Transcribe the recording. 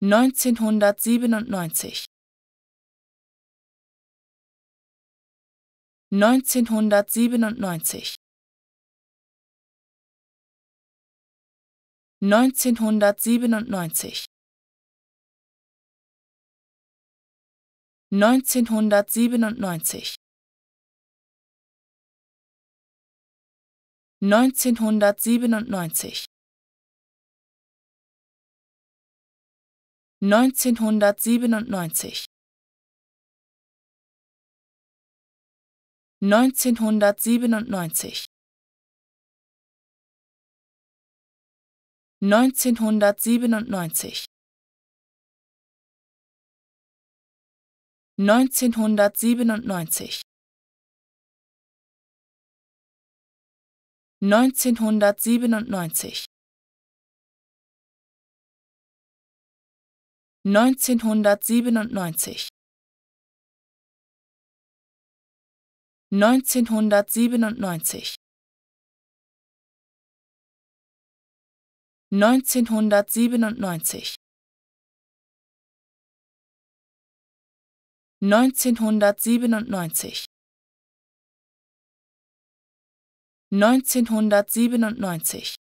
1997 1997 1997 1997 1997 1997 1997 1997 1997 1997 1997 1997 1997 1997 1997